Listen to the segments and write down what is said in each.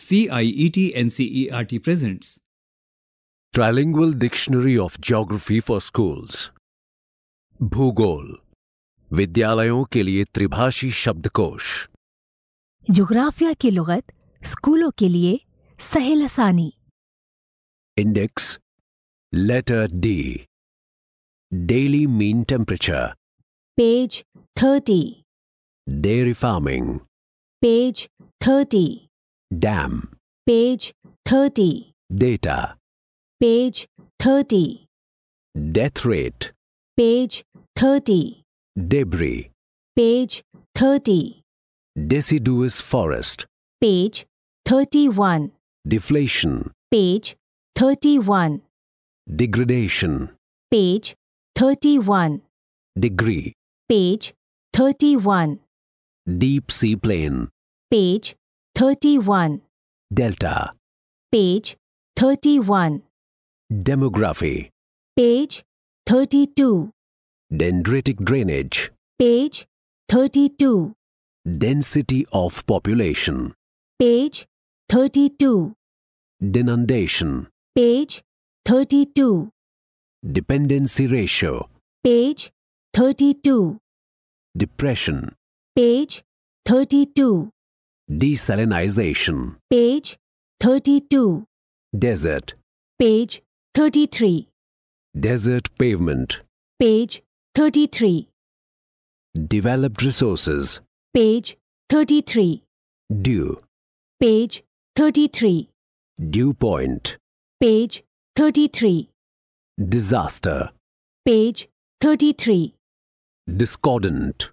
CIET NCERT presents Trilingual Dictionary of Geography for Schools भूगोल विद्यालयों के लिए त्रिभाषी शब्दकोश जोग्राफिया की लुगत स्कूलों के लिए सहेल आसानी index letter D daily mean temperature page thirty dairy farming page thirty Dam. Page 30. Data. Page 30. Death rate. Page 30. Debris. Page 30. Deciduous forest. Page 31. Deflation. Page 31. Degradation. Page 31. Degree. Page 31. Deep sea plane. Page 31. Delta. Page 31. Demography. Page 32. Dendritic drainage. Page 32. Density of population. Page 32. Denundation. Page 32. Dependency ratio. Page 32. Depression. Page 32. Desalinization. Page 32. Desert. Page 33. Desert pavement. Page 33. Developed resources. Page 33. Dew. Page 33. Dew point. Page 33. Disaster. Page 33. Discordant.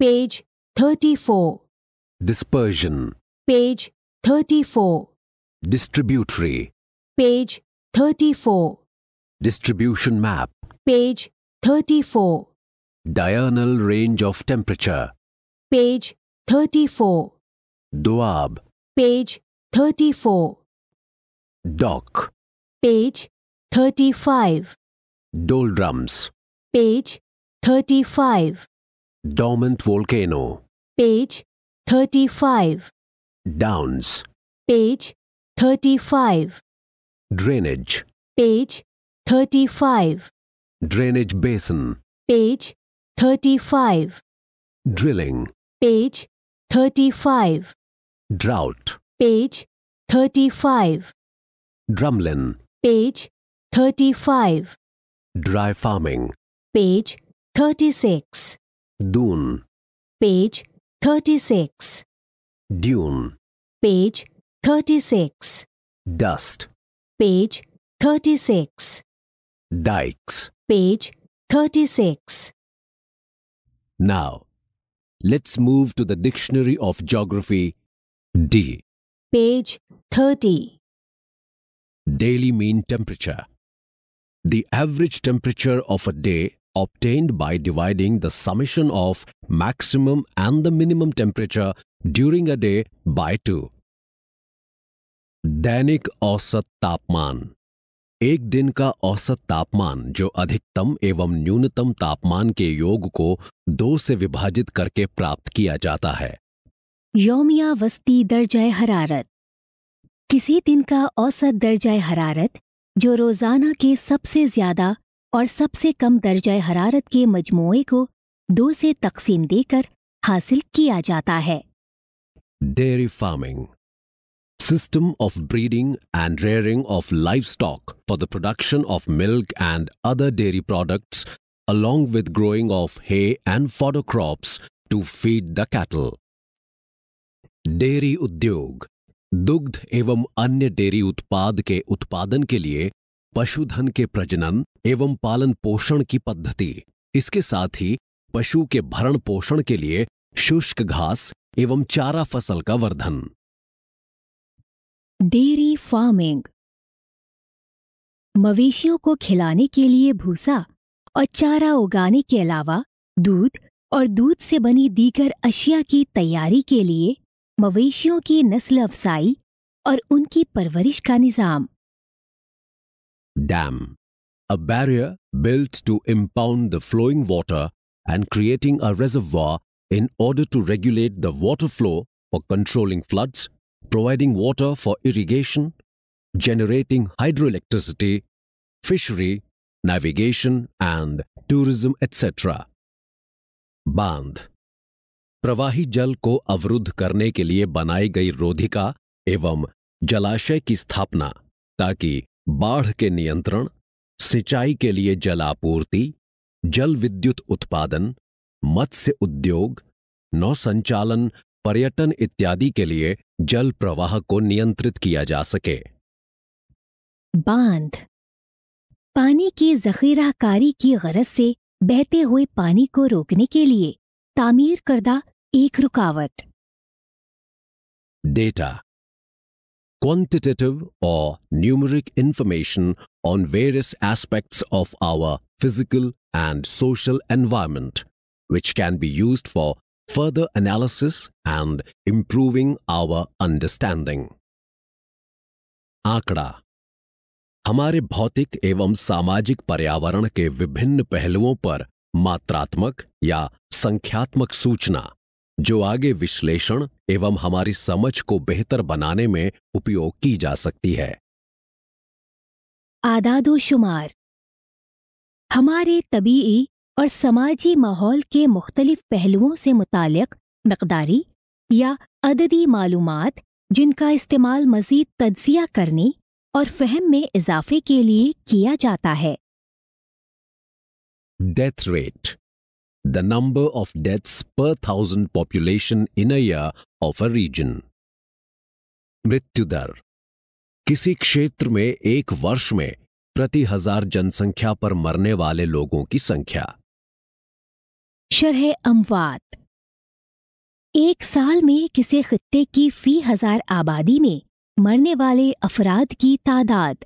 Page 34. Dispersion. Page 34. Distributory. Page 34. Distribution map. Page 34. Diurnal range of temperature. Page 34. Doab. Page 34. Dock. Page 35. Doldrums. Page 35. Dormant volcano. Page 35. Downs. Page 35. Drainage. Page 35. Drainage basin. Page 35. Drilling. Page 35. Drought. Page 35. Drumlin. Page 35. Dry farming. Page 36. Dune. Page 36. Dune. Page 36. Dust. Page 36. Dykes. Page 36. Now, let's move to the Dictionary of Geography D. Page 30. Daily mean temperature. The average temperature of a day obtained by dividing the summation of maximum and the minimum temperature during a day by 2. दैनिक औसत तापमान एक दिन का औसत तापमान जो अधिकतम एवं न्यूनतम तापमान के योग को दो से विभाजित करके प्राप्त किया जाता है यौमिया वस्ती दर्ज हरारत किसी दिन का औसत दर्ज हरारत जो रोजाना के सबसे ज्यादा और सबसे कम दर्जा हरारत के मजमुए को दो से तकसीम देकर हासिल किया जाता है dairy farming system of breeding and rearing of livestock for the production of milk and other dairy products along with growing of hay and fodder crops to feed the cattle dairy उद्योग दुग्ध एवं अन्य dairy उत्पाद के उत्पादन के लिए पशुधन के प्रजनन एवं पालन पोषण की पद्धति इसके साथ ही पशु के भरण पोषण के लिए शुष्क घास एवं चारा फसल का वर्धन डेयरी फार्मिंग मवेशियों को खिलाने के लिए भूसा और चारा उगाने के अलावा दूध और दूध से बनी दीगर अशिया की तैयारी के लिए मवेशियों की नस्ल अफसाई और उनकी परवरिश का निज़ाम dam, a barrier built to impound the flowing water and creating a reservoir in order to regulate the water flow for controlling floods, providing water for irrigation, generating hydroelectricity, fishery, navigation and tourism etc. Band, प्रवाही जल को अवरुद्ध करने के लिए बनाई गई रोधिका एवं जलाशय की स्थापना ताकि बाढ़ के नियंत्रण सिंचाई के लिए जल आपूर्ति जल विद्युत उत्पादन मत्स्य उद्योग नौसंचालन पर्यटन इत्यादि के लिए जल प्रवाह को नियंत्रित किया जा सके बांध पानी की जखीराकारी की गरज से बहते हुए पानी को रोकने के लिए तामीर करदा एक रुकावट data quantitative or numeric information on various aspects of our physical and social environment, which can be used for further analysis and improving our understanding. आंकड़ा हमारे भौतिक एवं सामाजिक पर्यावरण के विभिन्न पहलुओं पर मात्रात्मक या संख्यात्मक सूचना जो आगे विश्लेषण एवं हमारी समझ को बेहतर बनाने में उपयोग की जा सकती है आदादो शुमार हमारे तबीयी और समाजी माहौल के मुख्तलिफ पहलुओं से मुतल मकदारी या अददी मालूम जिनका इस्तेमाल मजीद तजिया करने और फहम में इजाफे के लिए किया जाता है death rate the number of deaths per thousand population in a year of a region. मृत्यु दर किसी क्षेत्र में एक वर्ष में प्रति हजार जनसंख्या पर मरने वाले लोगों की संख्या शरह अमवात एक साल में किसी खत्ते की फी हजार आबादी में मरने वाले अफराद की तादाद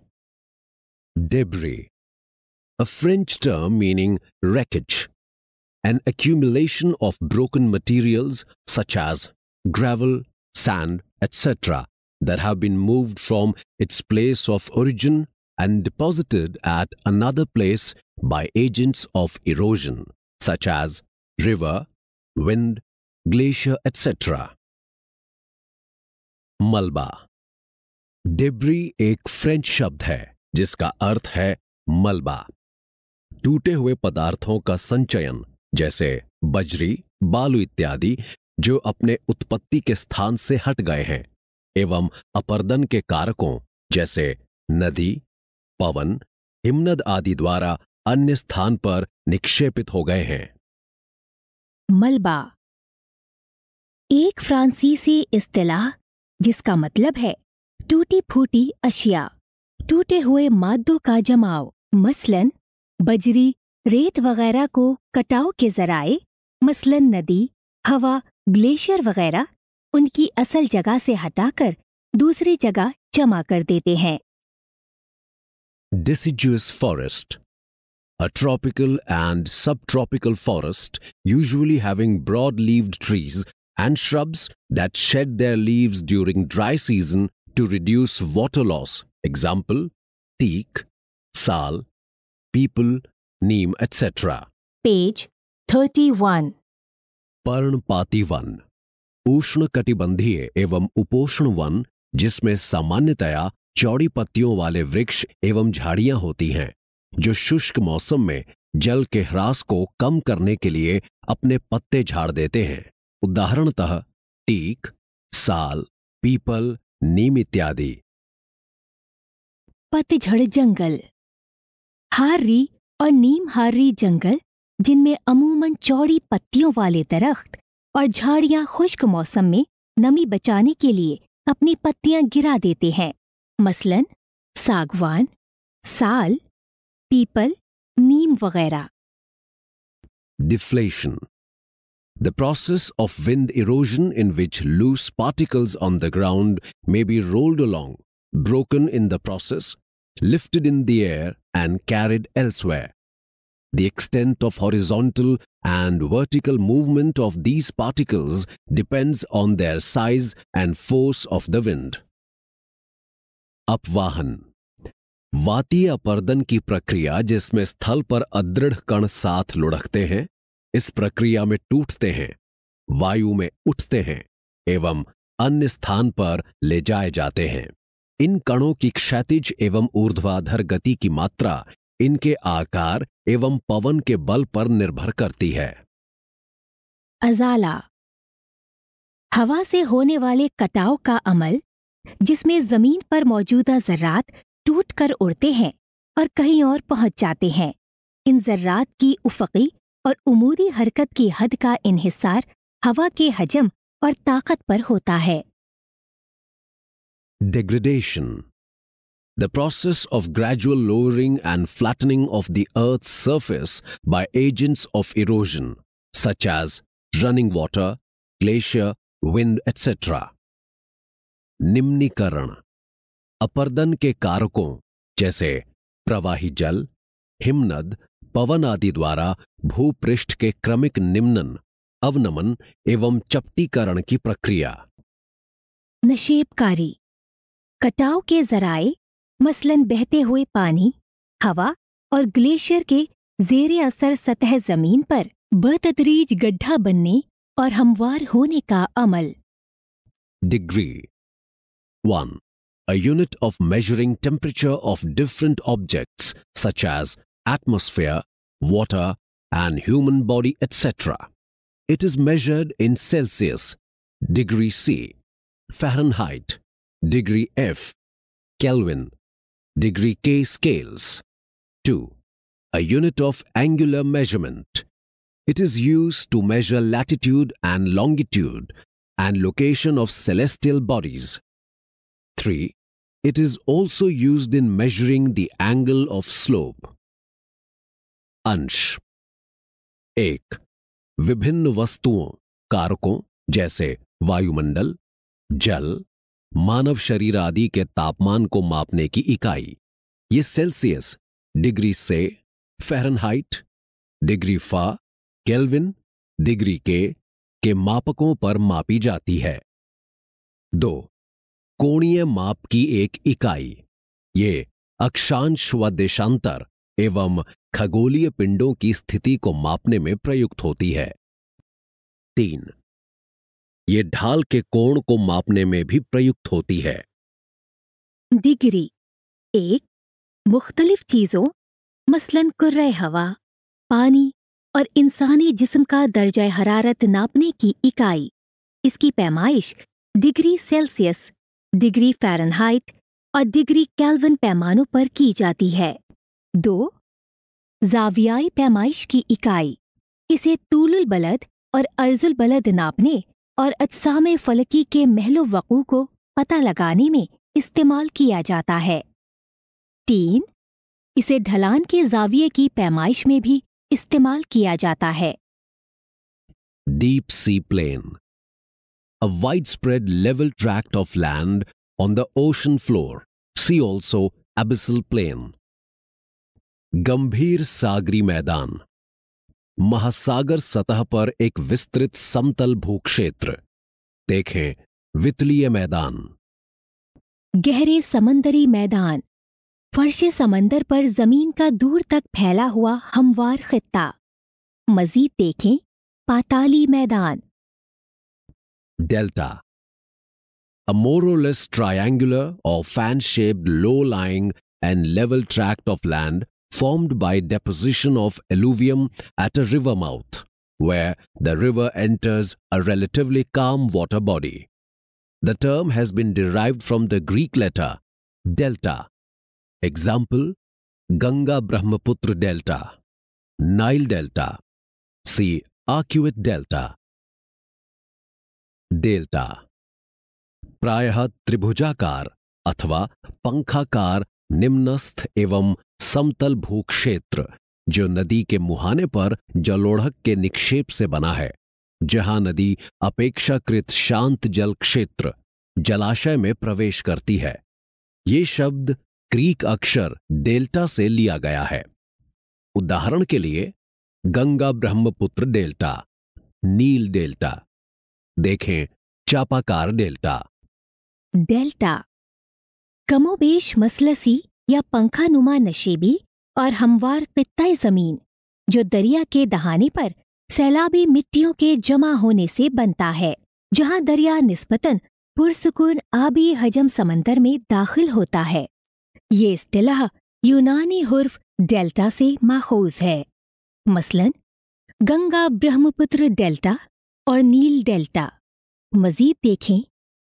debris a French term meaning wreckage an accumulation of broken materials such as gravel, sand, etc., that have been moved from its place of origin and deposited at another place by agents of erosion, such as river, wind, glacier, etc. Malba Debris ek French shabd hai, jiska अर्थ hai Malba. टूटे हुए पदार्थों का संचयन जैसे बजरी बालू इत्यादि जो अपने उत्पत्ति के स्थान से हट गए हैं एवं अपर्दन के कारकों जैसे नदी पवन हिमनद आदि द्वारा अन्य स्थान पर निक्षेपित हो गए हैं मलबा एक फ्रांसीसी इस्तेलाह जिसका मतलब है टूटी फूटी अशिया टूटे हुए मादों का जमाव मसलन बजरी रेत वगैरह को कटाव के जराए मसलन नदी हवा ग्लेशियर वगैरह उनकी असल जगह से हटाकर दूसरी जगह जमा कर देते हैं deciduous forest a tropical and subtropical forest usually having broad leaved trees and shrubs that shed their leaves during dry season to reduce water loss example teak sal peepal neem, page thirty one पर्णपाती वन उष्ण कटिबंधीय एवं उपोष्ण one जिसमें सामान्यतया चौड़ी पत्तियों वाले वृक्ष एवं झाड़ियां होती हैं जो शुष्क मौसम में जल के ह्रास को कम करने के लिए अपने पत्ते झाड़ देते हैं उदाहरणतः टीक साल पीपल नीम इत्यादि पतझड़ जंगल हारी और नीम हारी जंगल जिनमें अमूमन चौड़ी पत्तियों वाले दरख्त और झाड़ियां खुश्क मौसम में नमी बचाने के लिए अपनी पत्तियां गिरा देते हैं मसलन सागवान साल पीपल नीम वगैरह deflation the process of wind erosion in which loose particles on the ground may be rolled along broken in the process lifted in the air and carried elsewhere. The extent of horizontal and vertical movement of these particles depends on their size and force of the wind. अपवाहन वाती अपर्दन की प्रक्रिया जिसमें स्थल पर अदृढ़ कण साथ लुढ़कते हैं इस प्रक्रिया में टूटते हैं वायु में उठते हैं एवं अन्य स्थान पर ले जाए जाते हैं इन कणों की क्षैतिज एवं ऊर्ध्वाधर गति की मात्रा इनके आकार एवं पवन के बल पर निर्भर करती है अजाला हवा से होने वाले कटाव का अमल जिसमें जमीन पर मौजूदा जर्रात टूट कर उड़ते हैं और कहीं और पहुंच जाते हैं इन जर्रात की उफकी और उमूदी हरकत की हद का इनहिसार हवा के हजम और ताकत पर होता है Degradation the process of gradual lowering and flattening of the Earth's surface by agents of erosion, such as running water, glacier, wind, etc. निम्नीकरण अपर्दन के कारकों जैसे प्रवाही जल हिमनद पवन आदि द्वारा भूपृष्ठ के क्रमिक निम्नन अवनमन एवं चपटीकरण की प्रक्रिया नशेबकारी कटाव के जराए मसलन बहते हुए पानी हवा और ग्लेशियर के जेर असर सतह जमीन पर बतदरीज गड्ढा बनने और हमवार होने का अमल degree one a unit of measuring temperature of different objects such as atmosphere, water, and human body, etc. It is measured in Celsius, degree C, Fahrenheit, degree F, Kelvin, degree K scales. 2. A unit of angular measurement. It is used to measure latitude and longitude and location of celestial bodies. 3. It is also used in measuring the angle of slope. Ansh. एक विभिन्न वस्तुओं कारकों जैसे vayumandal, jal. मानव शरीर आदि के तापमान को मापने की इकाई ये सेल्सियस डिग्री से फेरनहाइट डिग्री फा केल्विन डिग्री के के मापकों पर मापी जाती है दो कोणीय माप की एक इकाई ये अक्षांश व देशांतर एवं खगोलीय पिंडों की स्थिति को मापने में प्रयुक्त होती है तीन ये ढाल के कोण को मापने में भी प्रयुक्त होती है डिग्री एक मुख्तलिफ चीज़ों मसलन कुर्र हवा पानी और इंसानी जिस्म का दर्ज हरारत नापने की इकाई इसकी पैमाइश डिग्री सेल्सियस डिग्री फ़ारेनहाइट और डिग्री कैल्विन पैमानों पर की जाती है दो जावियाई पैमाइश की इकाई इसे तूलुल बलद और अर्जुल बलद नापने और अजसाम फलकी के महलो वक़ू को पता लगाने में इस्तेमाल किया जाता है तीन इसे ढलान के जाविये की पैमाइश में भी इस्तेमाल किया जाता है deep sea plain a widespread level tract of land on the ocean floor see also abyssal plain गंभीर सागरी मैदान महासागर सतह पर एक विस्तृत समतल भूक्षेत्र देखें वित्तलीय मैदान गहरे समंदरी मैदान फर्श समंदर पर जमीन का दूर तक फैला हुआ हमवार खत्ता मजीद देखें पाताली मैदान डेल्टा a more और less triangular or fan shaped low lying and level formed by deposition of alluvium at a river mouth, where the river enters a relatively calm water body. The term has been derived from the Greek letter delta. Example Ganga Brahmaputra Delta, Nile Delta, see Arcuate Delta. Delta, प्रायः tribhujakar, अथवा pankhakar. निम्नस्थ एवं समतल भू क्षेत्र जो नदी के मुहाने पर जलोढ़क के निक्षेप से बना है जहां नदी अपेक्षाकृत शांत जल क्षेत्र जलाशय में प्रवेश करती है ये शब्द क्रीक अक्षर डेल्टा से लिया गया है उदाहरण के लिए Ganga Brahmaputra delta Nile delta देखें चापाकार डेल्टा डेल्टा कमोबेश मसलसी या पंखानुमा नशेबी और हमवार पित्ताई जमीन जो दरिया के दहाने पर सैलाबी मिट्टियों के जमा होने से बनता है जहाँ दरिया निस्बतन पुरसकून आबी हजम समंदर में दाखिल होता है ये अतलाह यूनानी हर्फ डेल्टा से माखोज है मसलन गंगा ब्रह्मपुत्र डेल्टा और नील डेल्टा मजीद देखें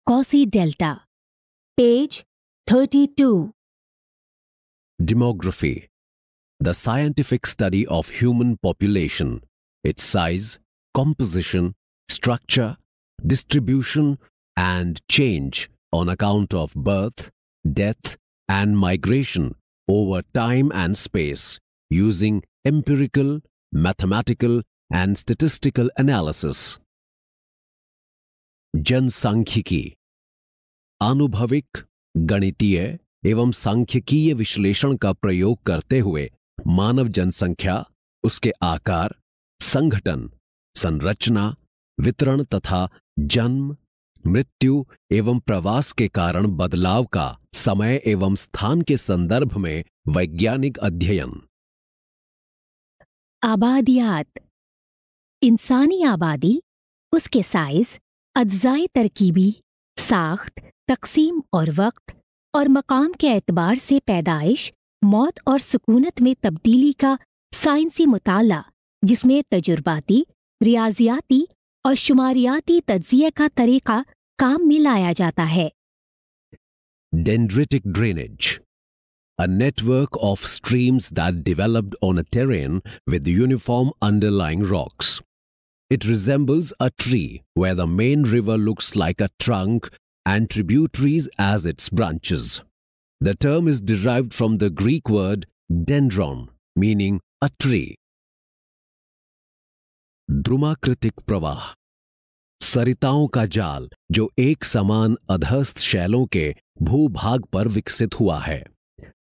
Kosi delta page 32. Demography The scientific study of human population, its size, composition, structure, distribution and change on account of birth, death and migration over time and space using empirical, mathematical and statistical analysis. Jansankhiki Anubhavik गणितीय एवं सांख्यिकीय विश्लेषण का प्रयोग करते हुए मानव जनसंख्या उसके आकार संगठन संरचना वितरण तथा जन्म मृत्यु एवं प्रवास के कारण बदलाव का समय एवं स्थान के संदर्भ में वैज्ञानिक अध्ययन आबादियात इंसानी आबादी उसके साइज अज्जाए तरकीबी साख्त तकसीम और वक्त और मकाम के एतबार से पैदाइश मौत और सुकूनत में तब्दीली का साइंसी मताल जिसमें तजुर्बाती रियाजियाती और शुमारियाती तजिए का तरीका काम में लाया जाता है Dendritic drainage. A network of streams that developed on a terrain with uniform underlying rocks. It resembles a tree where the main river looks like a trunk and tributaries as its branches. The term is derived from the Greek word dendron, meaning a tree. द्रुमाकृतिक प्रवाह सरिताओं का जाल जो एक समान अधस्थ शैलों के भूभाग पर विकसित हुआ है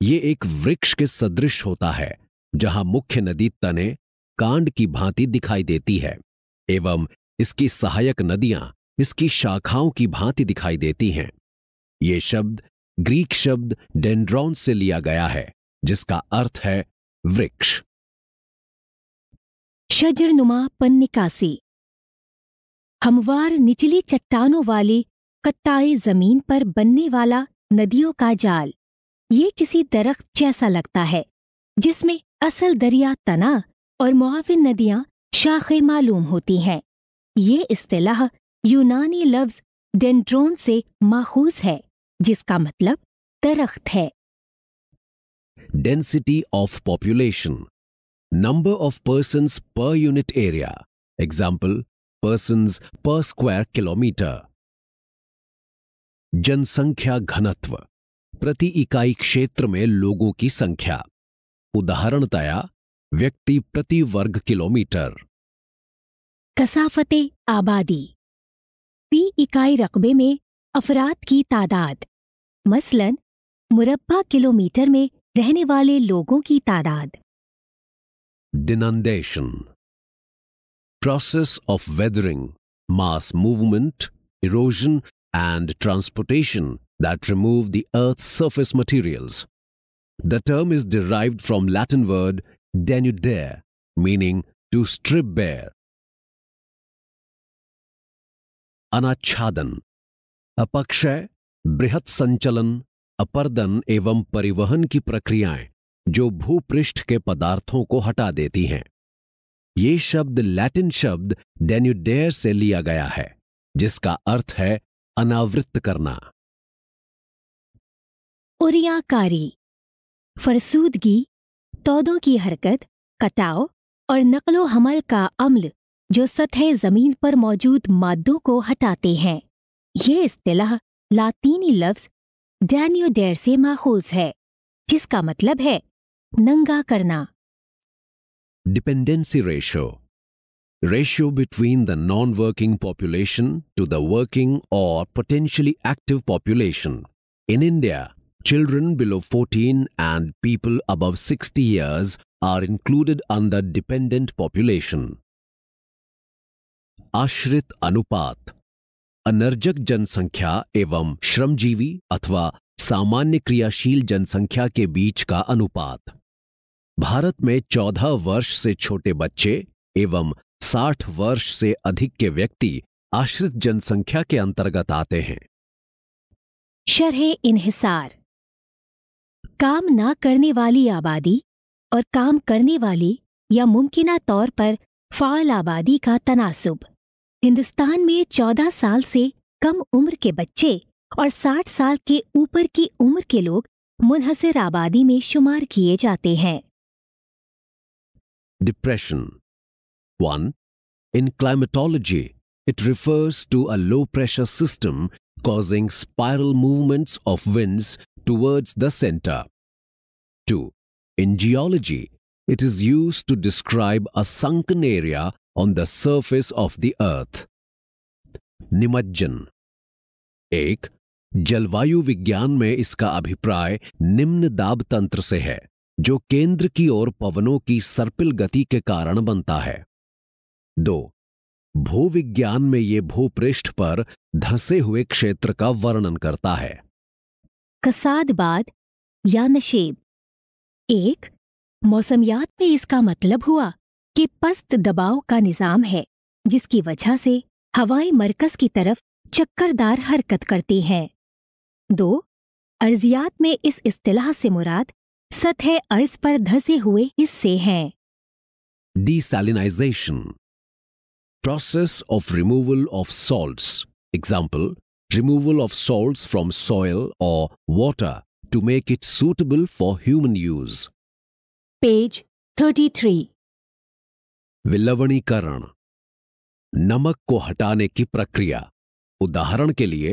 ये एक वृक्ष के सदृश होता है जहां मुख्य नदी तने कांड की भांति दिखाई देती है एवं इसकी सहायक नदियां इसकी शाखाओं की भांति दिखाई देती हैं ये शब्द ग्रीक शब्द डेंड्रॉन से लिया गया है जिसका अर्थ है वृक्ष शजरनुमा पन्निकासी हमवार निचली चट्टानों वाली कत्ताए जमीन पर बनने वाला नदियों का जाल ये किसी दरख्त जैसा लगता है जिसमें असल दरिया तना और मुआविन नदियां शाखें मालूम होती हैं ये इस्तेलाह यूनानी लफ्ज डेंड्रोन से माखूज है जिसका मतलब दरख्त है density of population number of person per unit area example person per square kilometre जनसंख्या घनत्व प्रति इकाई क्षेत्र में लोगों की संख्या उदाहरणतया व्यक्ति प्रति वर्ग किलोमीटर कसाफते आबादी पी इकाई रकबे में अफराद की तादाद मसलन मुरबा किलोमीटर में रहने वाले लोगों की तादाद denudation process of weathering mass movement erosion and transportation that remove the earth surface materials the term is derive from Latin word denudare meaning to strip bare अनाच्छादन अपक्षय बृहत संचलन अपर्दन एवं परिवहन की प्रक्रियाएं जो भूपृष्ठ के पदार्थों को हटा देती हैं ये शब्द लैटिन शब्द डेन्यूडेयर से लिया गया है जिसका अर्थ है अनावृत करना उरियाकारी फरसूदगी तोदों की हरकत कटाव और नकलो हमल का अम्ल जो सतह जमीन पर मौजूद मादों को हटाते हैं ये अस्तिलाह लातीनी लफ्ज डैनियोडेर से माखोज है जिसका मतलब है नंगा करना dependency ratio ratio between the non working population to the working और potentially active population in India children below fourteen and people above sixty years are included under dependent population आश्रित अनुपात अनर्जक जनसंख्या एवं श्रमजीवी अथवा सामान्य क्रियाशील जनसंख्या के बीच का अनुपात भारत में 14 वर्ष से छोटे बच्चे एवं 60 वर्ष से अधिक के व्यक्ति आश्रित जनसंख्या के अंतर्गत आते हैं शरह इनहिसार काम ना करने वाली आबादी और काम करने वाली या मुमकिन तौर पर फाल आबादी का तनासुब हिंदुस्तान में 14 साल से कम उम्र के बच्चे और 60 साल के ऊपर की उम्र के लोग मुनहसर आबादी में शुमार किए जाते हैं depression one in climatology it refers to a low pressure system causing spiral movements of winds towards the centre two in geology it is use to describe a sunken area on the surface of the earth निमज्जन एक जलवायु विज्ञान में इसका अभिप्राय निम्न दाब तंत्र से है जो केंद्र की ओर पवनों की सर्पिल गति के कारण बनता है दो भूविज्ञान में ये भूपृष्ठ पर धंसे हुए क्षेत्र का वर्णन करता है कसाद बाद या नशेब एक मौसमियात में इसका मतलब हुआ के पस्त दबाव का निजाम है जिसकी वजह से हवाई मरकज की तरफ चक्करदार हरकत करती हैं दो अर्जियात में इस असलाह से मुराद सतह अर्ज पर धसे हुए हिस्से हैं desalinization process of removal of salt example removal of salt from soil और water to make it suitable for human use page thirty three विलवणीकरण नमक को हटाने की प्रक्रिया उदाहरण के लिए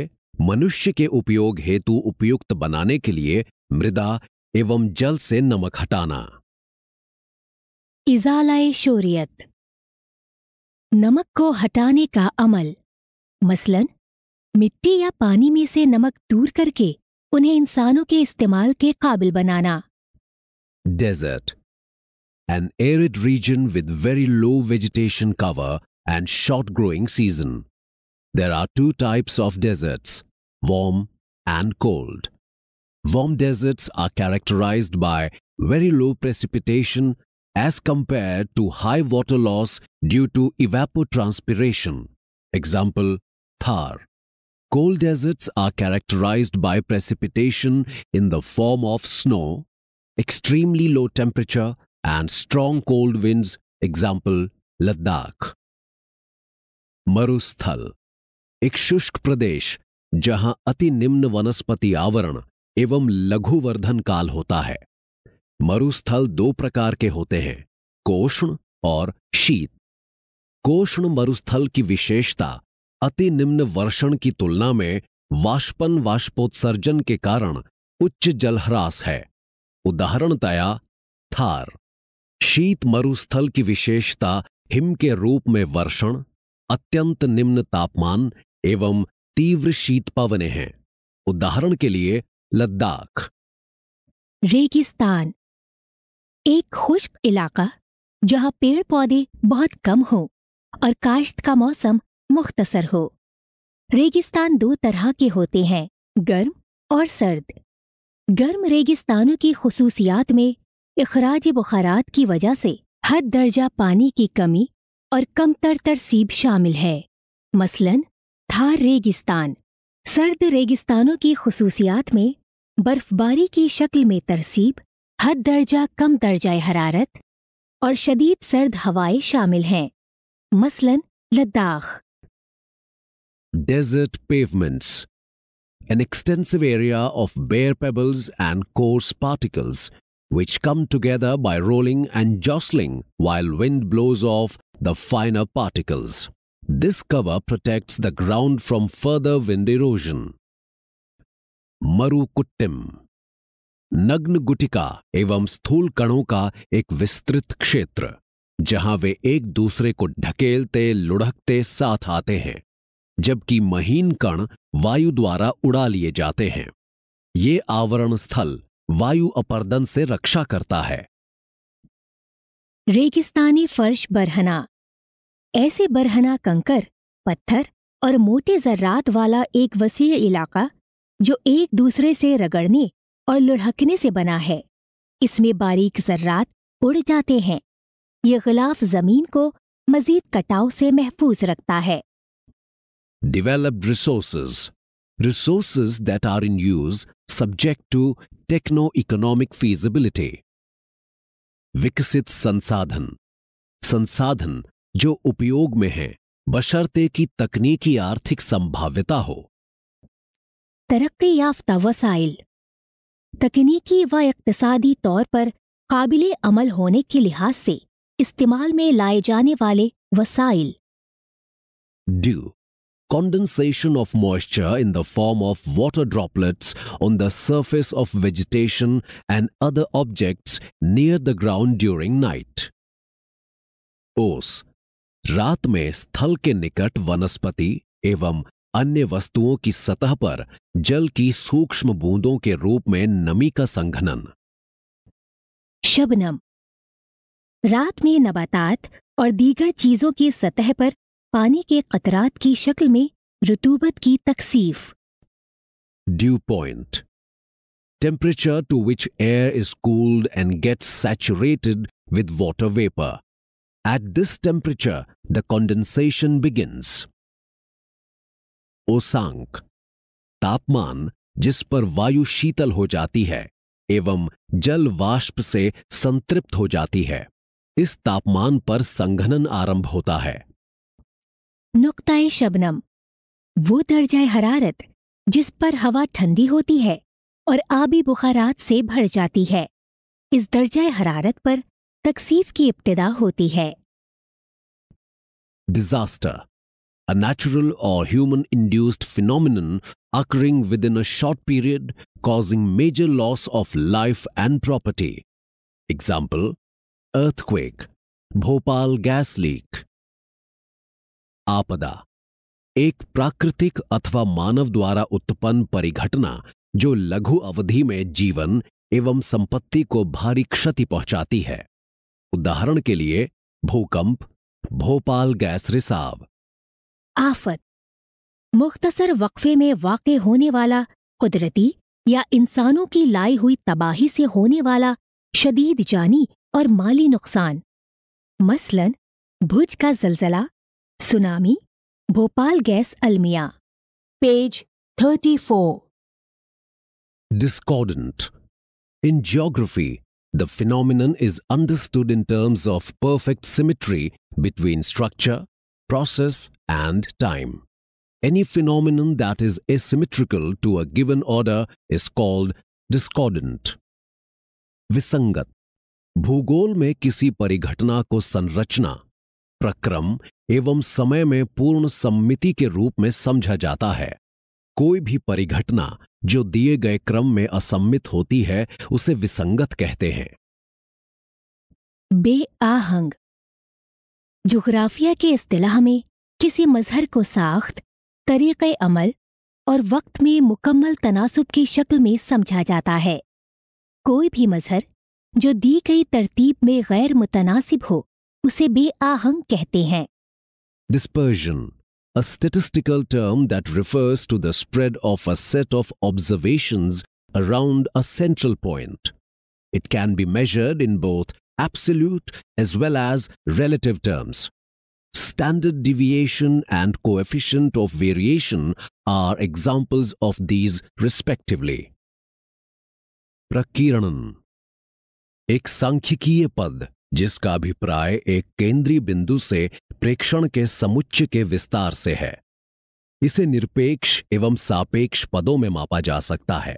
मनुष्य के उपयोग हेतु उपयुक्त बनाने के लिए मृदा एवं जल से नमक हटाना इजालाए शोरियत नमक को हटाने का अमल मसलन मिट्टी या पानी में से नमक दूर करके उन्हें इंसानों के इस्तेमाल के काबिल बनाना desert an arid region with very low vegetation cover and short growing season. There are two types of deserts, warm and cold. Warm deserts are characterized by very low precipitation as compared to high water loss due to evapotranspiration. Example, Thar. Cold deserts are characterized by precipitation in the form of snow, extremely low temperature and strong cold winds, example Ladakh मरुस्थल एक शुष्क प्रदेश जहां अति निम्न वनस्पति आवरण एवं लघुवर्धन काल होता है मरुस्थल दो प्रकार के होते हैं कोष्ण और शीत कोष्ण मरुस्थल की विशेषता अति निम्न वर्षण की तुलना में वाष्पन वाष्पोत्सर्जन के कारण उच्च जलह्रास है उदाहरणतया थार शीत मरुस्थल की विशेषता हिम के रूप में वर्षण अत्यंत निम्न तापमान एवं तीव्र शीत पवने हैं उदाहरण के लिए लद्दाख रेगिस्तान एक खुश्क इलाका जहां पेड़ पौधे बहुत कम हो और काश्त का मौसम मुख्तसर हो रेगिस्तान दो तरह के होते हैं गर्म और सर्द गर्म रेगिस्तानों की खसूसियात में इखराज बुखारात की वजह से हद दर्जा पानी की कमी और कमतर तरसीब शामिल है मसलन थार रेगिस्तान सर्द रेगिस्तानों की खसूसियात में बर्फबारी की शक्ल में तरसीब हद दर्जा कम दर्जा हरारत और शदीद सर्द हवाएं शामिल हैं मसलन Ladakh desert pavements an extensive area of bare pebbles and coarse particles which come together by rolling and jostling while wind blows off the finer particles. This cover protects the ground from further wind erosion. Marukuttim नग्न गुटिका एवं स्थूल कणों का एक विस्तृत क्षेत्र जहां वे एक दूसरे को ढकेलते लुढ़कते साथ आते हैं जबकि महीन कण वायु द्वारा उड़ा लिए जाते हैं ये आवरण स्थल वायु अपर्दन से रक्षा करता है रेगिस्तानी फर्श बरहना ऐसे बरहना कंकर पत्थर और मोटे जर्रात वाला एक वसी इलाका जो एक दूसरे से रगड़ने और लुढ़कने से बना है इसमें बारीक जर्रात उड़ जाते हैं ये गिलाफ जमीन को मजीद कटाव से महफूज रखता है developed resources resources that are in use subject to techno economic feasibility विकसित संसाधन संसाधन जो उपयोग में है बशर्ते की तकनीकी आर्थिक संभाव्यता हो तरक्की याफ्ता वसाइल तकनीकी व इकतसादी तौर पर काबिल अमल होने के लिहाज से इस्तेमाल में लाए जाने वाले वसाइल dew condensation of moisture in the form of water droplets on the surface of vegetation and other objects near the ground during night. ओस रात में स्थल के निकट वनस्पति एवं अन्य वस्तुओं की सतह पर जल की सूक्ष्म बूंदों के रूप में नमी का संघनन शबनम रात में नबातात और दीगर चीजों की सतह पर पानी के कतरात की शक्ल में रतूबत की तकसीफ dew point temperature to which air is cooled and get saturated with water vapour at this temperature the condensation begins ओसांक तापमान जिस पर वायु शीतल हो जाती है एवं जल वाष्प से संतृप्त हो जाती है इस तापमान पर संघनन आरंभ होता है नुकताए शबनम वो दर्जा हरारत जिस पर हवा ठंडी होती है और आबी बुखारात से भर जाती है इस दर्जा हरारत पर तकसीफ की इब्तदा होती है डिजास्टर अ नेचुरल और human induced phenomenon occurring within a short period causing major loss of life and property example earthquake Bhopal gas leak आपदा एक प्राकृतिक अथवा मानव द्वारा उत्पन्न परिघटना जो लघु अवधि में जीवन एवं संपत्ति को भारी क्षति पहुंचाती है उदाहरण के लिए भूकंप भोपाल गैस रिसाव आफत मुख्तसर वक्फे में वाक़ होने वाला कुदरती या इंसानों की लाई हुई तबाही से होने वाला शदीद जानी और माली नुकसान मसलन भुज का जलजला सुनामी भोपाल गैस अलमिया page 34 discordant in geography, the phenomenon is understood in terms of perfect symmetry between structure process and time Any phenomenon that is asymmetrical to a given order is called discordant. विसंगत भूगोल में किसी परिघटना ko sanrachna प्रक्रम एवं समय में पूर्ण सम्मिति के रूप में समझा जाता है कोई भी परिघटना जो दिए गए क्रम में असम्मित होती है उसे विसंगत कहते हैं बेआहंग जोग्राफिया के अतलाह में किसी मजहर को साख्त तरीक़ अमल और वक्त में मुकम्मल तनासब की शक्ल में समझा जाता है कोई भी मजहर जो दी गई तरतीब में गैर मुतनासिब हो उसे बेआहंग कहते हैं dispersion a statistical term that refers to the spread of a set of observation around a central point it can be measured in both absolute as well as relative terms standard deviation and coefficient of variation are examples of these respectively प्रकीर्णन एक सांख्यिकीय पद जिसका अभिप्राय एक केंद्रीय बिंदु से प्रेक्षण के समुच्च के विस्तार से है इसे निरपेक्ष एवं सापेक्ष पदों में मापा जा सकता है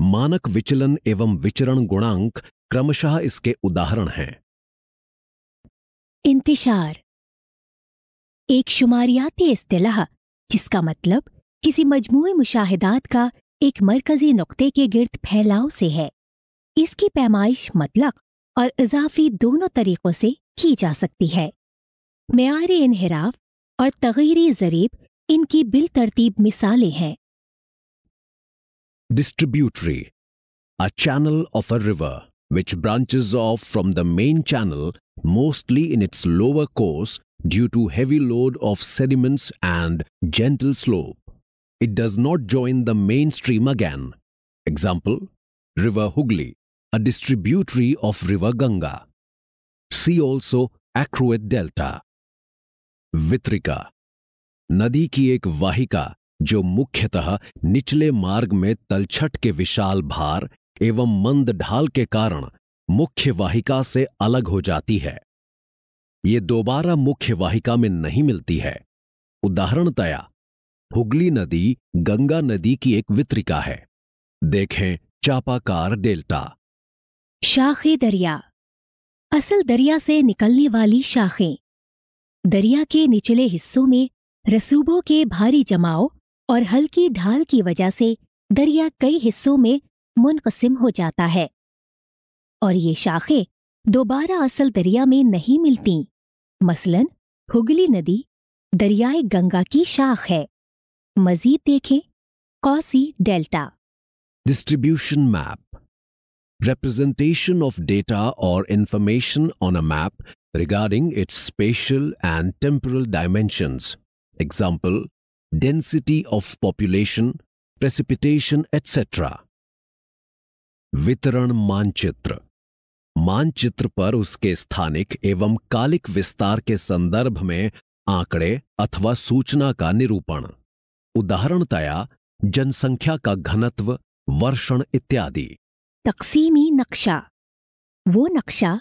मानक विचलन एवं विचरण गुणांक क्रमशः इसके उदाहरण हैं इंतशार एक शुमारियाती अतलाह जिसका मतलब किसी मजमू मुशाहिदात का एक मरकजी नुक्ते के गिर्द फैलाव से है इसकी पैमाइश मतलब और इजाफी दोनों तरीकों से की जा सकती है मयारी इनहराफ और तगीरी जरीब इनकी बिल तरतीब मिसालें हैं distributary a channel of a river which branches off from the main channel mostly in its lower course due to heavy load of sediments and gentle slope it does not join the main stream again example river Hooghly a distributary of river Ganga. See also Acroet Delta. वित्रिका नदी की एक वाहिका जो मुख्यतः निचले मार्ग में तलछट के विशाल भार एवं मंद ढाल के कारण मुख्य वाहिका से अलग हो जाती है ये दोबारा मुख्य वाहिका में नहीं मिलती है उदाहरणतया हुगली नदी गंगा नदी की एक वित्रिका है देखें चापाकार डेल्टा शाखे दरिया असल दरिया से निकलने वाली शाखें दरिया के निचले हिस्सों में रसूबों के भारी जमाव और हल्की ढाल की वजह से दरिया कई हिस्सों में मुनकसिम हो जाता है और ये शाखें दोबारा असल दरिया में नहीं मिलती मसलन हुगली नदी दरियाए गंगा की शाख है मजीद देखें Kosi delta distribution map representation of data or information on a map regarding its spatial and temporal dimensions. Example, density of population, precipitation, etc. वितरण manchitra मानचित्र पर उसके स्थानिक एवं कालिक विस्तार के संदर्भ में आंकड़े अथवा सूचना का निरूपण उदाहरणतया जनसंख्या का घनत्व वर्षण इत्यादि तकसीमी नक्शा वो नक्शा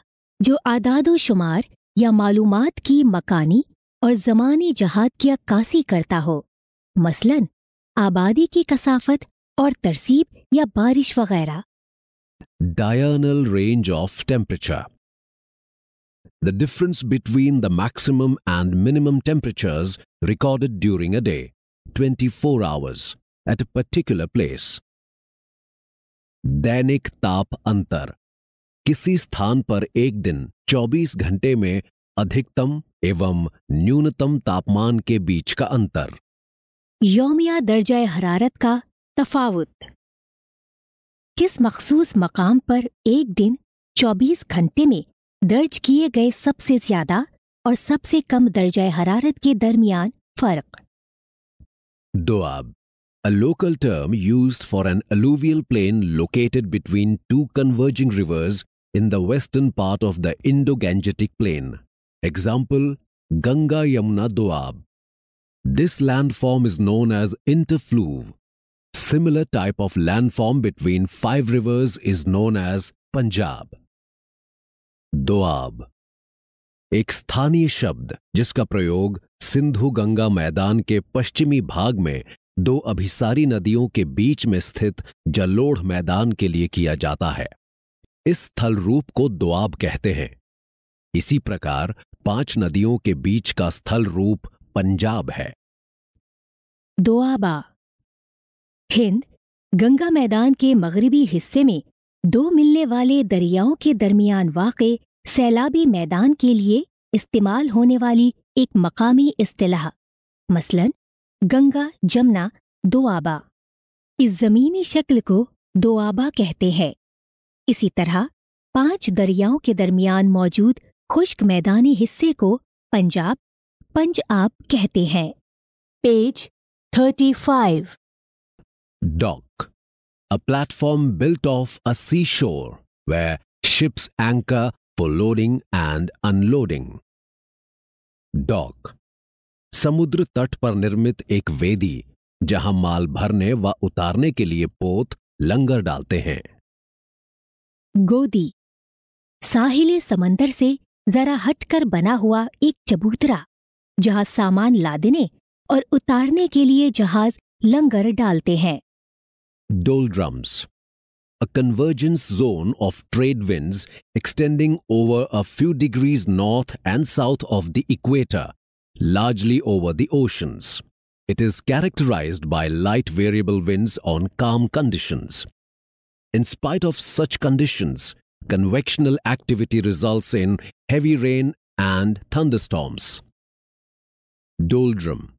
जो आदादोशुमार या मालूम की मकानी और जमानी जहाद की अक्कासी करता हो मसलन आबादी की कसाफत और तरसीब या बारिश वगैरह diurnal range of temperature the difference between the maximum and minimum temperatures recorded during a day twenty four hours at a particular place दैनिक ताप अंतर किसी स्थान पर एक दिन 24 घंटे में अधिकतम एवं न्यूनतम तापमान के बीच का अंतर योमिया दर्जा हरारत का तफावत किस मखसूस मकाम पर एक दिन 24 घंटे में दर्ज किए गए सबसे ज्यादा और सबसे कम दर्जा हरारत के दरमियान फर्क Doab a local term used for an alluvial plain located between two converging rivers in the western part of the Indo-Gangetic plain. Example, Ganga Yamuna Doab. This landform is known as interfluve. Similar type of landform between five rivers is known as Punjab. Doab. एक स्थानीय शब्द जिसका प्रयोग सिंधु गंगा मैदान के पश्चिमी भाग में दो अभिसारी नदियों के बीच में स्थित जल्लोढ़ मैदान के लिए किया जाता है इस स्थल रूप को दोआब कहते हैं इसी प्रकार पांच नदियों के बीच का स्थल रूप पंजाब है दोआबा हिंद गंगा मैदान के मगरबी हिस्से में दो मिलने वाले दरियाओं के दरमियान वाक़ सैलाबी मैदान के लिए इस्तेमाल होने वाली एक मकामी असलाह मसलन गंगा जमुना दो आबा इस जमीनी शक्ल को दो आबा कहते हैं इसी तरह पांच दरियाओं के दरमियान मौजूद खुश्क मैदानी हिस्से को पंजाब पंजाब कहते हैं page thirty five dock a platform built of a sea shore where ships anchor for loading and unloading dock समुद्र तट पर निर्मित एक वेदी जहां माल भरने व उतारने के लिए पोत लंगर डालते हैं गोदी साहिल समंदर से जरा हटकर बना हुआ एक चबूतरा जहां सामान लादने और उतारने के लिए जहाज लंगर डालते हैं doldrums a convergence zone of trade wind extending over a few degrees north and south of the equator largely over the oceans. It is characterized by light variable winds on calm conditions. In spite of such conditions, convectional activity results in heavy rain and thunderstorms. Doldrum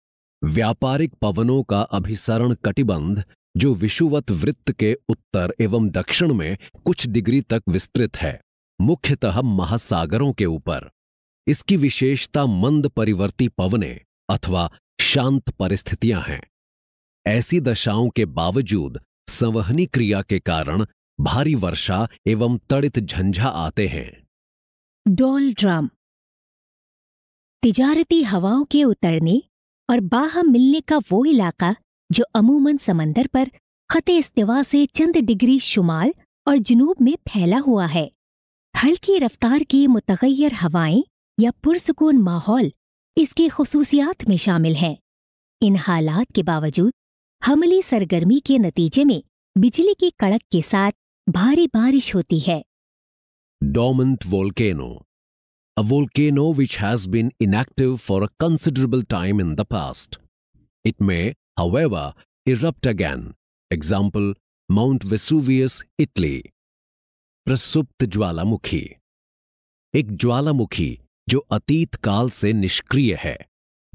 व्यापारिक पवनों का अभिसरण कटिबंध जो विषुवत वृत्त के उत्तर एवं दक्षिण में कुछ डिग्री तक विस्तृत है मुख्यतः महासागरों के ऊपर इसकी विशेषता मंद परिवर्ती पवने अथवा शांत परिस्थितियां हैं ऐसी दशाओं के बावजूद संवहनी क्रिया के कारण भारी वर्षा एवं तड़ित झंझा आते हैं डोल ड्राम तिजारती हवाओं के उतरने और बाह मिलने का वो इलाका जो अमूमन समंदर पर ख़ते इस्तेवा से चंद डिग्री शुमाल और जुनूब में फैला हुआ है हल्की रफ्तार की मुतगैर हवाएं या पुरसकून माहौल इसके खसूसियात में शामिल हैं इन हालात के बावजूद हमली सरगर्मी के नतीजे में बिजली की कड़क के साथ भारी बारिश होती है dormant volcano a volcano which has been inactive for a considerable time in the past it may however erupt again example Mount Vesuvius Italy प्रसुप्त ज्वालामुखी एक ज्वालामुखी जो अतीत काल से निष्क्रिय है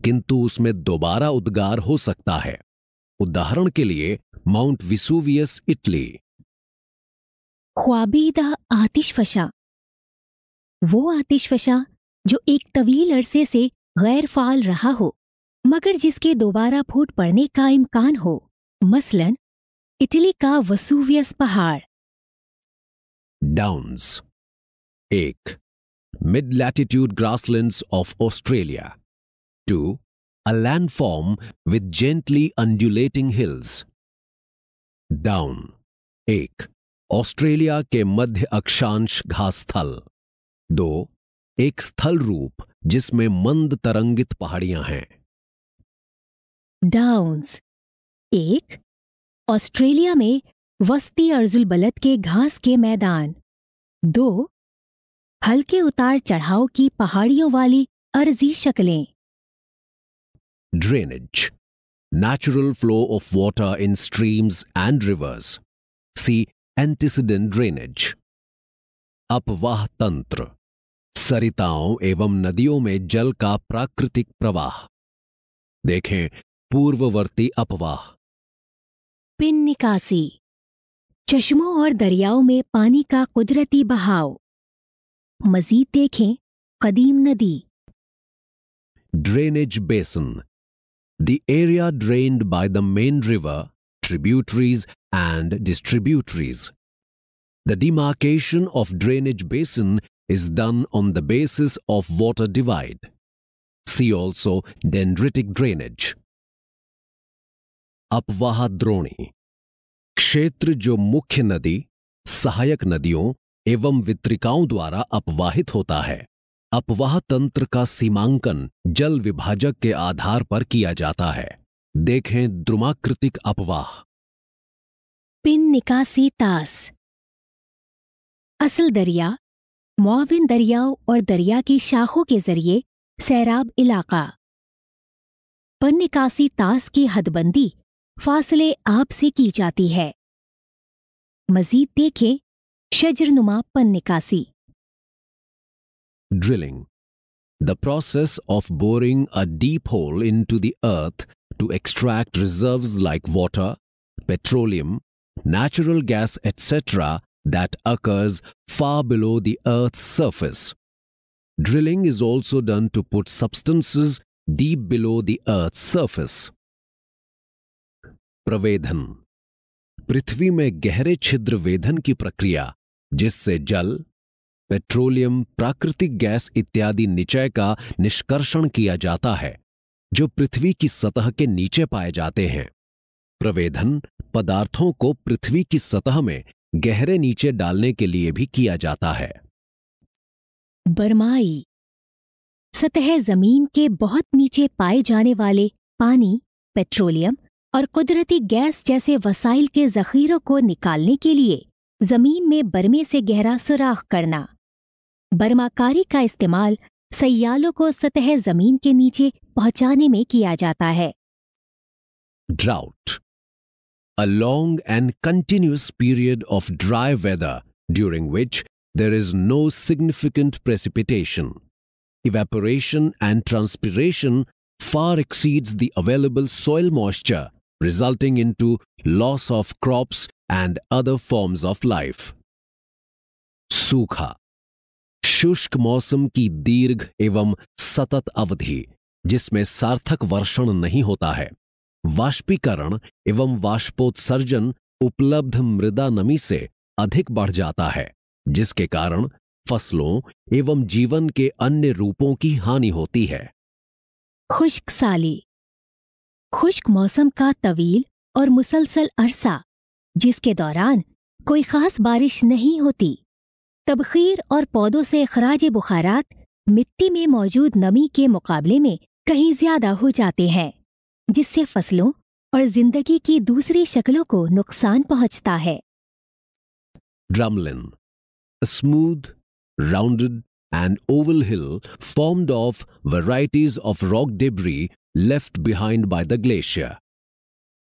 किंतु उसमें दोबारा उद्गार हो सकता है उदाहरण के लिए माउंट विसूवियस इटली ख्वाबीदा आतिशफशा वो आतिशफशा जो एक तवील अरसे से गैर फाल रहा हो मगर जिसके दोबारा फूट पड़ने का इम्कान हो मसलन इटली का वसूवियस पहाड़ डाउन्स एक mid-latitude grasslands of Australia. 2. A landform with gently undulating hills. Downs एक ऑस्ट्रेलिया के मध्य अक्षांश घास स्थल दो एक स्थल रूप जिसमें मंद तरंगित पहाड़ियां हैं डाउन्स एक ऑस्ट्रेलिया में वस्ती अर्जुल बलद के घास के मैदान दो हल्के उतार चढ़ाव की पहाड़ियों वाली अर्जी शक्लें drainage natural flow of water in streams and rivers see antecedent drainage अपवाह तंत्र सरिताओं एवं नदियों में जल का प्राकृतिक प्रवाह देखें पूर्ववर्ती अपवाह पिन निकासी चश्मों और दरियाओं में पानी का कुदरती बहाव मजीद देखें कदीम नदी drainage basin the area drained by the main river tributaries and distributaries the demarcation of drainage basin is done on the basis of water divide see also dendritic drainage अपवाह द्रोणी क्षेत्र जो मुख्य नदी सहायक नदियों एवं वित्रिकाओं द्वारा अपवाहित होता है अपवाह तंत्र का सीमांकन जल विभाजक के आधार पर किया जाता है देखें द्रुमाकृतिक अपवाह पिन निकासी तास असल दरिया मुआविन दरियाओं और दरिया की शाखों के जरिए सैराब इलाका पन निकासी तास की हदबंदी फासले आप से की जाती है मजीद देखें शजरनुमा पन निकासी drilling the process of boring a deep hole into the earth to extract reserve like water petroleum natural gas etcetera that occurs far below the earth surface drilling is also done to put substances deep below the earth surface प्रवेधन पृथ्वी में गहरे छिद्र वेधन की प्रक्रिया जिससे जल petroleum प्राकृतिक गैस इत्यादि निचय का निष्कर्षण किया जाता है जो पृथ्वी की सतह के नीचे पाए जाते हैं प्रवेधन पदार्थों को पृथ्वी की सतह में गहरे नीचे डालने के लिए भी किया जाता है बरमाई सतह जमीन के बहुत नीचे पाए जाने वाले पानी पेट्रोलियम और कुदरती गैस जैसे वसाइल के जखीरों को निकालने के लिए जमीन में बर्मे से गहरा सुराख करना बर्माकारी का इस्तेमाल सयालों को सतह जमीन के नीचे पहुंचाने में किया जाता है drought a long and continuous period of dry weather during which there is no significant precipitation evaporation and transpiration far exceeds the available soil moisture resulting into loss of crops and other forms of life. सूखा शुष्क मौसम की दीर्घ एवं सतत अवधि जिसमें सार्थक वर्षण नहीं होता है वाष्पीकरण एवं वाष्पोत्सर्जन उपलब्ध मृदा नमी से अधिक बढ़ जाता है जिसके कारण फसलों एवं जीवन के अन्य रूपों की हानि होती है खुश्क साली खुश्क मौसम का तवील और मुसलसल अरसा जिसके दौरान कोई खास बारिश नहीं होती तबखीर और पौधों से अखराज बुखारात मिट्टी में मौजूद नमी के मुकाबले में कहीं ज्यादा हो जाते हैं जिससे फसलों और जिंदगी की दूसरी शक्लों को नुकसान पहुंचता है drumlin smooth rounded and oval hill formed of varieties of rock debris left behind by the glacier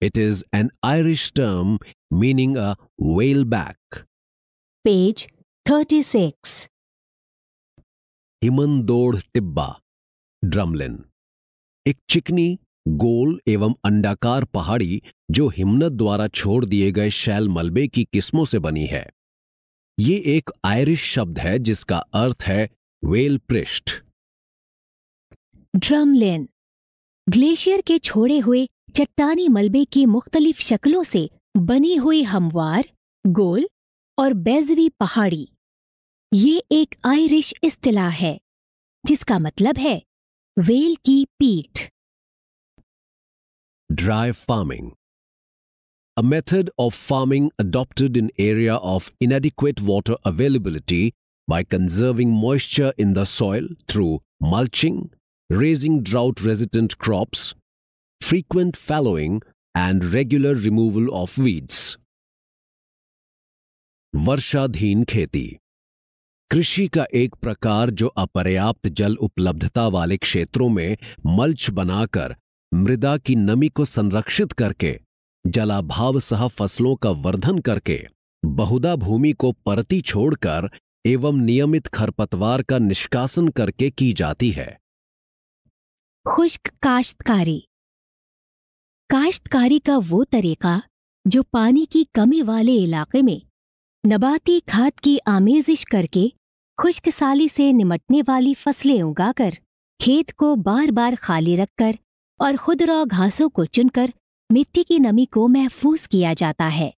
it is an Irish term meaning a whale back. Page 36. हिमनदोड़ टिब्बा ड्रमलिन एक चिकनी गोल एवं अंडाकार पहाड़ी जो हिमनद द्वारा छोड़ दिए गए शैल मलबे की किस्मों से बनी है ये एक आयरिश शब्द है जिसका अर्थ है वेल पृष्ठ ड्रमलिन ग्लेशियर के छोड़े हुए चट्टानी मलबे की मुख्तलिफ शक्लों से बनी हुई हमवार गोल और बेजवी पहाड़ी ये एक आयरिश इस्तला है जिसका मतलब है वेल की पीठ dry farming. A method of farming adopted in area of inadequate water availability by conserving moisture in the soil through mulching, raising drought-resistant crops, frequent fallowing and regular removal of weeds. वर्षाधीन खेती कृषि का एक प्रकार जो अपर्याप्त जल उपलब्धता वाले क्षेत्रों में मल्च बनाकर मृदा की नमी को संरक्षित करके जलाभाव सह फसलों का वर्धन करके बहुधा भूमि को परती छोड़कर एवं नियमित खरपतवार का निष्कासन करके की जाती है खुश्क काश्तकारी काश्तकारी का वो तरीका जो पानी की कमी वाले इलाके में नबाती खाद की आमेजिश करके खुश्क साली से निमटने वाली फसलें उगाकर खेत को बार बार खाली रखकर और खुदरा घासों को चुनकर मिट्टी की नमी को महफूज किया जाता है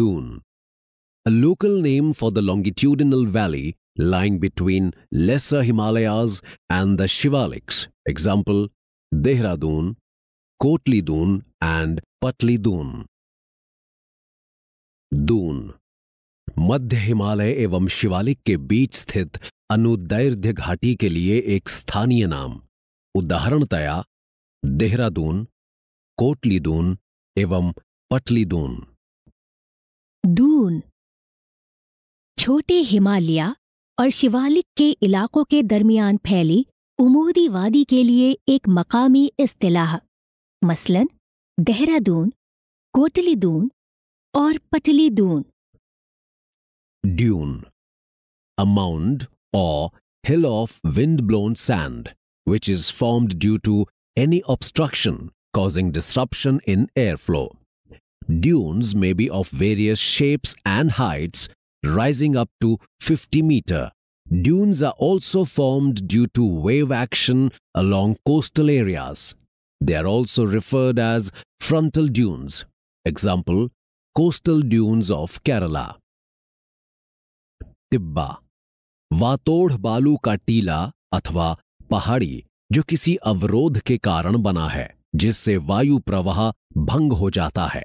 Doon a local name for the longitudinal valley lying between lesser Himalayas and the Shivaliks example Dehradun Kotli Doon and Patli Doon. Doon मध्य हिमालय एवं शिवालिक के बीच स्थित अनुदैर्घ्य घाटी के लिए एक स्थानीय नाम उदाहरणतया देहरादून कोटलीदून एवं पटलीदून दून छोटे हिमालय और शिवालिक के इलाकों के दरमियान फैली उमूदी वादी के लिए एक मकामी इस्तेलाह मसलन देहरादून कोटली दून और पटली Doon dune a mound or hill of wind-blown sand which is formed due to any obstruction causing disruption in airflow dunes may be of various shapes and heights rising up to 50 meter dunes are also formed due to wave action along coastal areas They are also referred as frontal dunes, example, coastal dunes of Kerala. तिब्बा वातोड़ बालू का टीला अथवा पहाड़ी जो किसी अवरोध के कारण बना है जिससे वायु प्रवाह भंग हो जाता है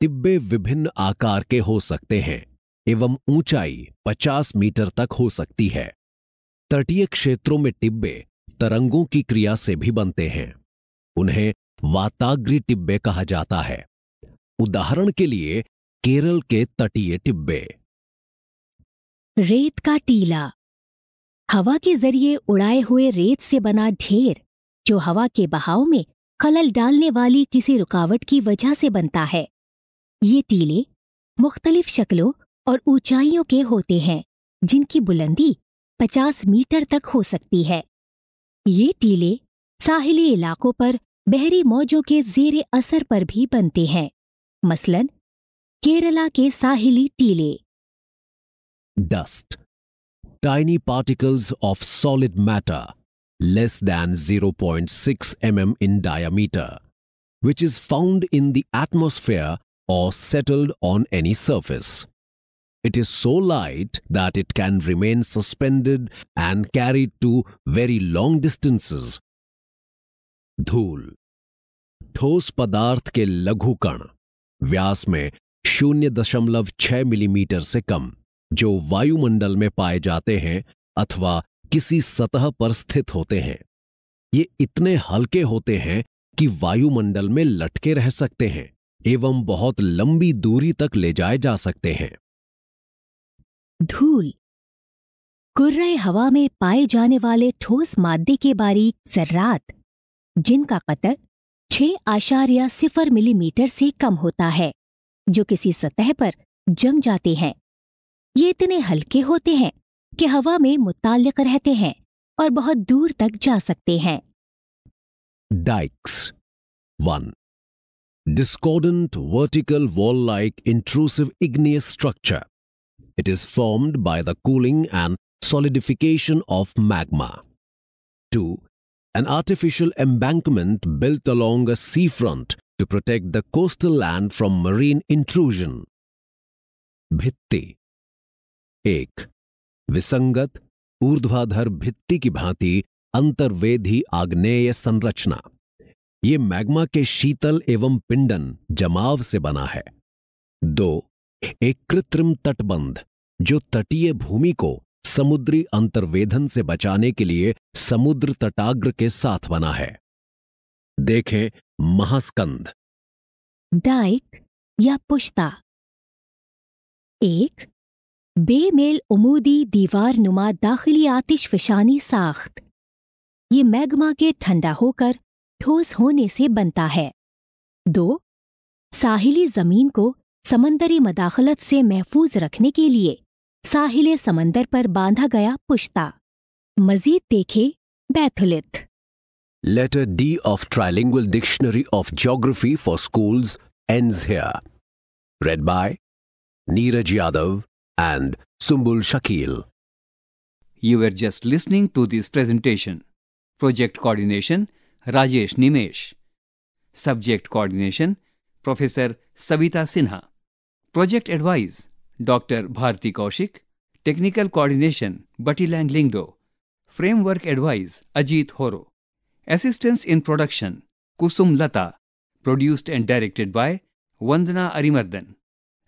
तिब्बे विभिन्न आकार के हो सकते हैं एवं ऊंचाई 50 मीटर तक हो सकती है तटीय क्षेत्रों में टिब्बे तरंगों की क्रिया से भी बनते हैं उन्हें वाताग्री टिब्बे कहा जाता है उदाहरण के लिए केरल के तटीय टिब्बे रेत का टीला हवा के जरिए उड़ाए हुए रेत से बना ढेर जो हवा के बहाव में खलल डालने वाली किसी रुकावट की वजह से बनता है ये टीले मुख्तलिफ शक्लों और ऊंचाइयों के होते हैं जिनकी बुलंदी 50 मीटर तक हो सकती है ये टीले साहिली इलाकों पर बहरी मौजों के जेरे असर पर भी बनते हैं मसलन केरला के साहिली टीले dust tiny particles of solid matter less than 0.6 point six m m in diameter which is found in the atmosphere और settled on any surface it is so light that it can remain suspended and carry to very long distances धूल ठोस पदार्थ के लघु कण व्यास में शून्य दशमलव छह मिलीमीटर से कम जो वायुमंडल में पाए जाते हैं अथवा किसी सतह पर स्थित होते हैं ये इतने हल्के होते हैं कि वायुमंडल में लटके रह सकते हैं एवं बहुत लंबी दूरी तक ले जाए जा सकते हैं धूल कुर्रे हवा में पाए जाने वाले ठोस मादे के बारीक जर्रात जिनका कतर छह आशार्य सिफर मिलीमीटर से कम होता है जो किसी सतह पर जम जाते हैं ये इतने हल्के होते हैं कि हवा में मुतालक रहते हैं और बहुत दूर तक जा सकते हैं dykes one discordant vertical wall like intrusive igneous structure it is formed by the cooling and solidification of magma to an artificial embankment built along a seafront to protect the coastal land from marine intrusion. भित्ति एक विसंगत ऊर्ध्वाधर भित्ति की भांति अंतर्वेधी Agneya Sanrachna ये magma के शीतल एवं पिंडन जमाव से बना है दो एक कृत्रिम तटबंध जो तटीय भूमि को समुद्री अंतर्वेधन से बचाने के लिए समुद्र तटाग्र के साथ बना है देखें महास्कंद डाइक या पुश्ता एक बेमेल उमूदी दीवार नुमा दाखिली आतिश फिशानी साख्त ये मैग्मा के ठंडा होकर ठोस होने से बनता है दो साहिली जमीन को समंदरी मदाखलत से महफूज रखने के लिए साहिले समंदर पर बांधा गया पुश्ता मजीद देखे batholith letter D of trilingual dictionary of geography for school and read by Neeraj Yadav and Sumbul Shakeel you are just listening to this presentation project coordination Rajesh Nimesh subject coordination professor Savita Sinha project advisor Dr. Bharti Kaushik, Technical Coordination, Batilang Langlingdo, Framework Advice, Ajit Horo, Assistance in Production, Kusum Lata, produced and directed by Vandana Arimardhan.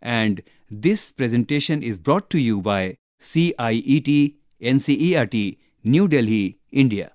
And this presentation is brought to you by CIET NCERT, New Delhi, India.